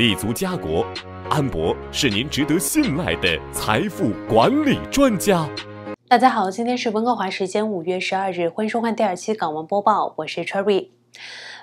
立足家国，安博是您值得信赖的财富管理专家。大家好，今天是温哥华时间五月十二日，欢迎收看第二期港闻播报，我是 Cherry。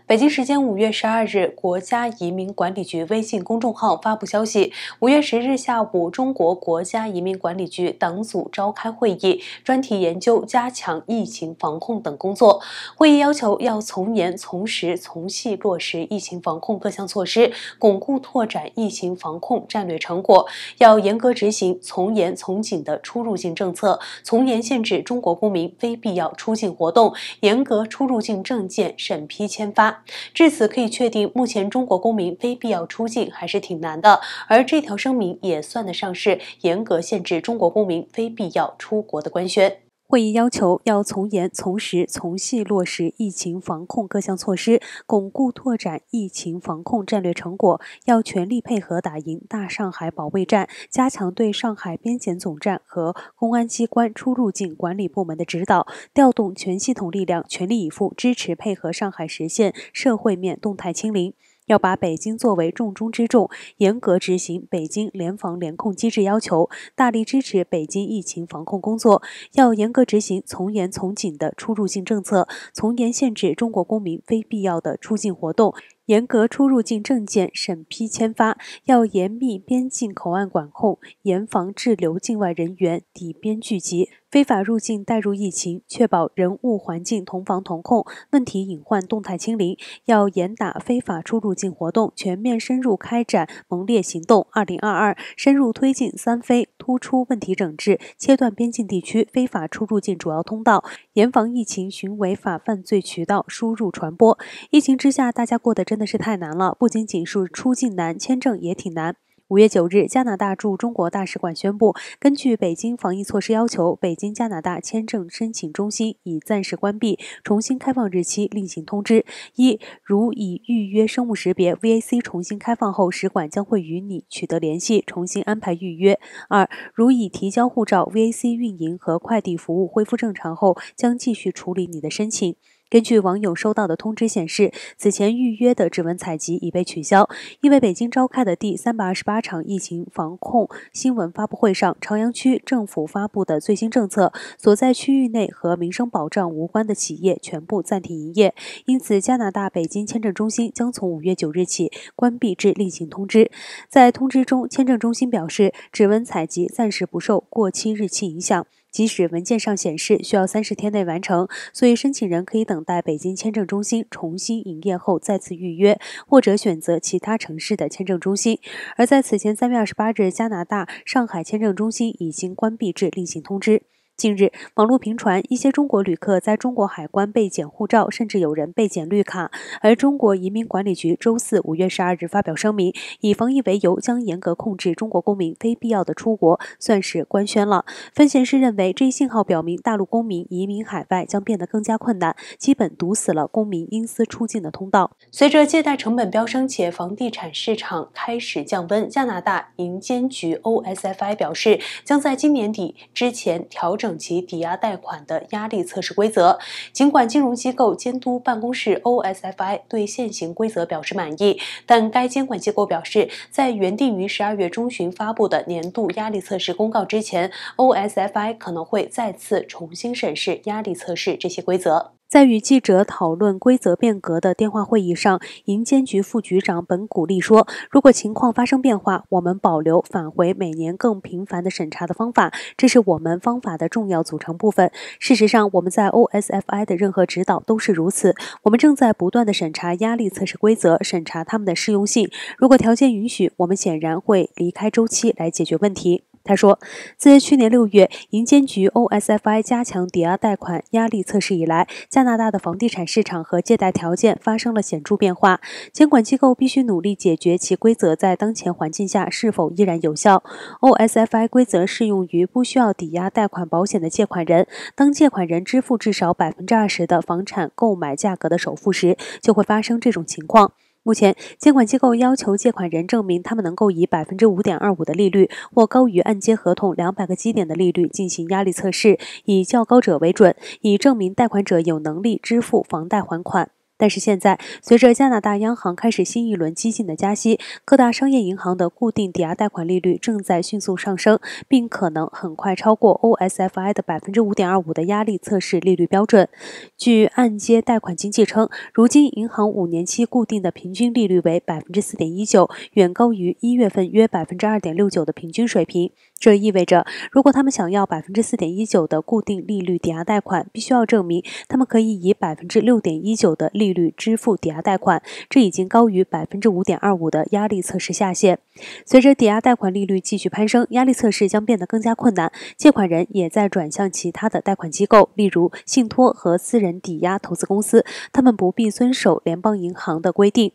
北京时间五月十二日，国家移民管理局微信公众号发布消息：五月十日下午，中国国家移民管理局党组召开会议，专题研究加强疫情防控等工作。会议要求，要从严、从实、从细落实疫情防控各项措施，巩固拓展疫情防控战略成果。要严格执行从严从紧的出入境政策，从严限制中国公民非必要出境活动，严格出入境证件审批签发。至此可以确定，目前中国公民非必要出境还是挺难的，而这条声明也算得上是严格限制中国公民非必要出国的官宣。会议要求要从严、从实、从细落实疫情防控各项措施，巩固拓展疫情防控战略成果，要全力配合打赢大上海保卫战，加强对上海边检总站和公安机关出入境管理部门的指导，调动全系统力量，全力以赴支持配合上海实现社会面动态清零。要把北京作为重中之重，严格执行北京联防联控机制要求，大力支持北京疫情防控工作。要严格执行从严从紧的出入境政策，从严限制中国公民非必要的出境活动。严格出入境证件审批签发，要严密边境口岸管控，严防滞留境外人员抵边聚集、非法入境带入疫情，确保人物环境同防同控。问题隐患动态清零，要严打非法出入境活动，全面深入开展“猛烈行动 ”2022，深入推进“三非”突出问题整治，切断边境地区非法出入境主要通道，严防疫情循违法犯罪渠道输入传播。疫情之下，大家过得真。真的是太难了，不仅仅是出境难，签证也挺难。五月九日，加拿大驻中国大使馆宣布，根据北京防疫措施要求，北京加拿大签证申请中心已暂时关闭，重新开放日期另行通知。一、如已预约生物识别 VAC 重新开放后，使馆将会与你取得联系，重新安排预约。二、如已提交护照 VAC 运营和快递服务恢复正常后，将继续处理你的申请。根据网友收到的通知显示，此前预约的指纹采集已被取消，因为北京召开的第三百二十八场疫情防控新闻发布会上，朝阳区政府发布的最新政策，所在区域内和民生保障无关的企业全部暂停营业，因此加拿大北京签证中心将从五月九日起关闭至另行通知。在通知中，签证中心表示，指纹采集暂时不受过期日期影响。即使文件上显示需要三十天内完成，所以申请人可以等待北京签证中心重新营业后再次预约，或者选择其他城市的签证中心。而在此前三月二十八日，加拿大上海签证中心已经关闭至另行通知。近日，网络频传一些中国旅客在中国海关被检护照，甚至有人被检绿卡。而中国移民管理局周四五月十二日发表声明，以防疫为由，将严格控制中国公民非必要的出国，算是官宣了。分析师认为，这一信号表明大陆公民移民海外将变得更加困难，基本堵死了公民因私出境的通道。随着借贷成本飙升且房地产市场开始降温，加拿大银监局 OSFI 表示，将在今年底之前调整。其抵押贷款的压力测试规则。尽管金融机构监督办公室 （OSFI） 对现行规则表示满意，但该监管机构表示，在原定于十二月中旬发布的年度压力测试公告之前，OSFI 可能会再次重新审视压力测试这些规则。在与记者讨论规则变革的电话会议上，银监局副局长本古利说：“如果情况发生变化，我们保留返回每年更频繁的审查的方法，这是我们方法的重要组成部分。事实上，我们在 OSFI 的任何指导都是如此。我们正在不断地审查压力测试规则，审查它们的适用性。如果条件允许，我们显然会离开周期来解决问题。”他说，自去年六月银监局 OSFI 加强抵押贷款压力测试以来，加拿大的房地产市场和借贷条件发生了显著变化。监管机构必须努力解决其规则在当前环境下是否依然有效。OSFI 规则适用于不需要抵押贷款保险的借款人，当借款人支付至少百分之二十的房产购买价格的首付时，就会发生这种情况。目前，监管机构要求借款人证明他们能够以百分之五点二五的利率，或高于按揭合同两百个基点的利率进行压力测试，以较高者为准，以证明贷款者有能力支付房贷还款。但是现在，随着加拿大央行开始新一轮激进的加息，各大商业银行的固定抵押贷款利率正在迅速上升，并可能很快超过 OSFI 的百分之五点二五的压力测试利率标准。据按揭贷款经济称，如今银行五年期固定的平均利率为百分之四点一九，远高于一月份约百分之二点六九的平均水平。这意味着，如果他们想要百分之四点一九的固定利率抵押贷款，必须要证明他们可以以百分之六点一九的利率支付抵押贷款。这已经高于百分之五点二五的压力测试下限。随着抵押贷款利率继续攀升，压力测试将变得更加困难。借款人也在转向其他的贷款机构，例如信托和私人抵押投资公司，他们不必遵守联邦银行的规定。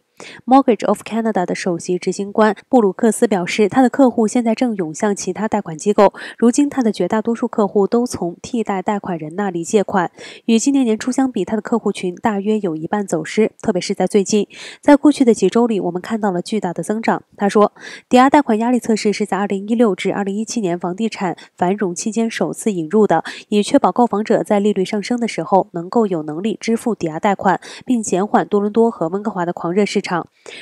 Mortgage of Canada 的首席执行官布鲁克斯表示，他的客户现在正涌向其他贷款机构。如今，他的绝大多数客户都从替代贷款人那里借款。与今年年初相比，他的客户群大约有一半走失，特别是在最近，在过去的几周里，我们看到了巨大的增长。他说，抵押贷款压力测试是在2016至2017年房地产繁荣期间首次引入的，以确保购房者在利率上升的时候能够有能力支付抵押贷款，并减缓多伦多和温哥华的狂热市场。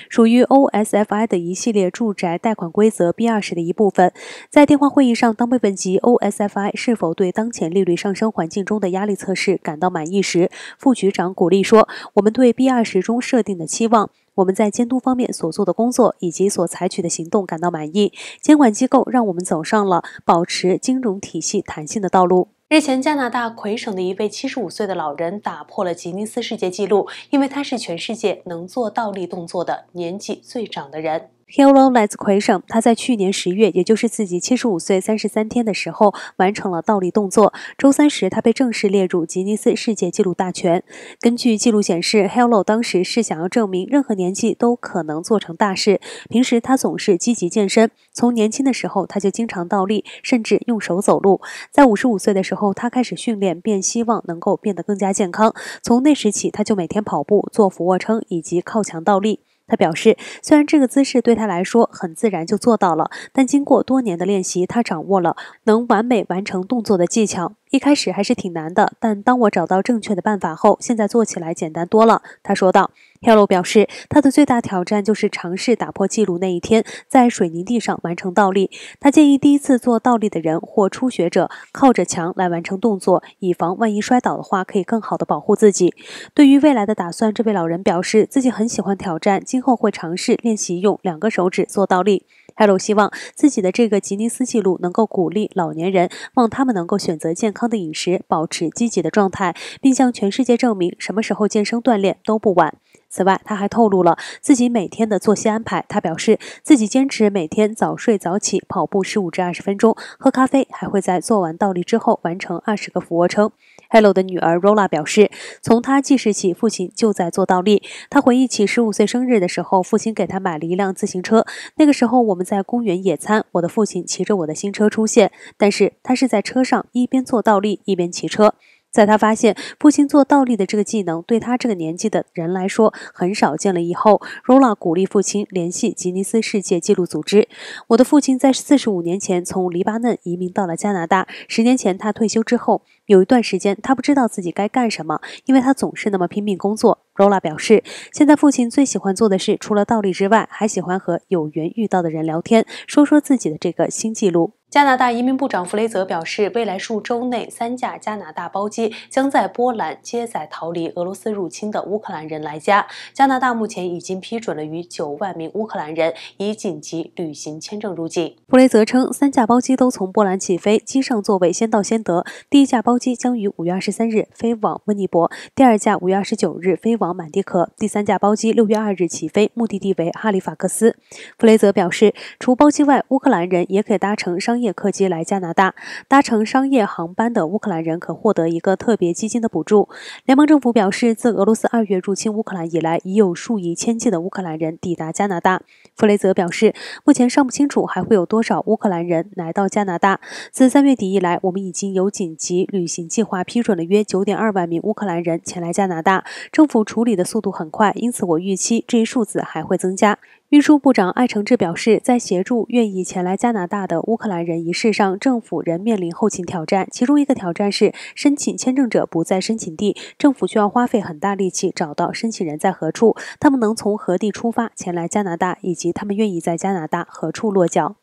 属于 OSFI 的一系列住宅贷款规则 B 二十的一部分。在电话会议上，当被问及 OSFI 是否对当前利率上升环境中的压力测试感到满意时，副局长鼓励说：“我们对 B 二十中设定的期望，我们在监督方面所做的工作以及所采取的行动感到满意。监管机构让我们走上了保持金融体系弹性的道路。”日前，加拿大魁省的一位七十五岁的老人打破了吉尼斯世界纪录，因为他是全世界能做倒立动作的年纪最长的人。Hello 来自魁省，他在去年十月，也就是自己七十五岁三十三天的时候完成了倒立动作。周三时，他被正式列入吉尼斯世界纪录大全。根据记录显示，Hello 当时是想要证明任何年纪都可能做成大事。平时他总是积极健身，从年轻的时候他就经常倒立，甚至用手走路。在五十五岁的时候，他开始训练，便希望能够变得更加健康。从那时起，他就每天跑步、做俯卧撑以及靠墙倒立。他表示，虽然这个姿势对他来说很自然就做到了，但经过多年的练习，他掌握了能完美完成动作的技巧。一开始还是挺难的，但当我找到正确的办法后，现在做起来简单多了。他说道。Hello 表示他的最大挑战就是尝试打破记录那一天在水泥地上完成倒立。他建议第一次做倒立的人或初学者靠着墙来完成动作，以防万一摔倒的话可以更好的保护自己。对于未来的打算，这位老人表示自己很喜欢挑战，今后会尝试练习用两个手指做倒立。Hello 希望自己的这个吉尼斯纪录能够鼓励老年人，望他们能够选择健康的饮食，保持积极的状态，并向全世界证明什么时候健身锻炼都不晚。此外，他还透露了自己每天的作息安排。他表示，自己坚持每天早睡早起，跑步十五至二十分钟，喝咖啡，还会在做完倒立之后完成二十个俯卧撑。Hello 的女儿 Rola 表示，从她记事起，父亲就在做倒立。她回忆起十五岁生日的时候，父亲给她买了一辆自行车。那个时候，我们在公园野餐，我的父亲骑着我的新车出现，但是他是在车上一边做倒立一边骑车。在他发现父亲做倒立的这个技能对他这个年纪的人来说很少见了以后，Rola 鼓励父亲联系吉尼斯世界纪录组织。我的父亲在四十五年前从黎巴嫩移民到了加拿大。十年前他退休之后，有一段时间他不知道自己该干什么，因为他总是那么拼命工作。罗拉表示，现在父亲最喜欢做的事，除了倒立之外，还喜欢和有缘遇到的人聊天，说说自己的这个新纪录。加拿大移民部长弗雷泽表示，未来数周内，三架加拿大包机将在波兰接载逃离俄罗斯入侵的乌克兰人来加。加拿大目前已经批准了逾九万名乌克兰人以紧急旅行签证入境。弗雷泽称，三架包机都从波兰起飞，机上座位先到先得。第一架包机将于五月二十三日飞往温尼伯，第二架五月二十九日飞往。满地壳第三架包机六月二日起飞，目的地为哈利法克斯。弗雷泽表示，除包机外，乌克兰人也可以搭乘商业客机来加拿大。搭乘商业航班的乌克兰人可获得一个特别基金的补助。联邦政府表示，自俄罗斯二月入侵乌克兰以来，已有数以千计的乌克兰人抵达加拿大。弗雷泽表示，目前尚不清楚还会有多少乌克兰人来到加拿大。自三月底以来，我们已经有紧急旅行计划批准了约九点二万名乌克兰人前来加拿大。政府除处理的速度很快，因此我预期这一数字还会增加。运输部长艾承志表示，在协助愿意前来加拿大的乌克兰人一事上，政府仍面临后勤挑战。其中一个挑战是，申请签证者不在申请地，政府需要花费很大力气找到申请人在何处，他们能从何地出发前来加拿大，以及他们愿意在加拿大何处落脚。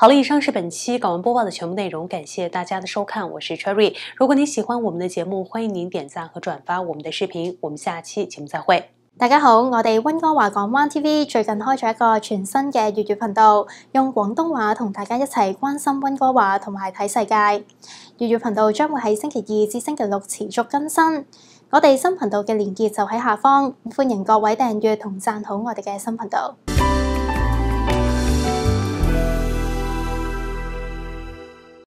好了，以上是本期港闻播报的全部内容，感谢大家的收看，我是 Cherry。如果你喜欢我们的节目，欢迎您点赞和转发我们的视频。我们下期节目再会。大家好，我哋温哥华港湾 TV 最近开咗一个全新嘅粤语频道，用广东话同大家一齐关心温哥华同埋睇世界。粤语频道将会喺星期二至星期六持续更新。我哋新频道嘅链接就喺下方，欢迎各位订阅同赞好我哋嘅新频道。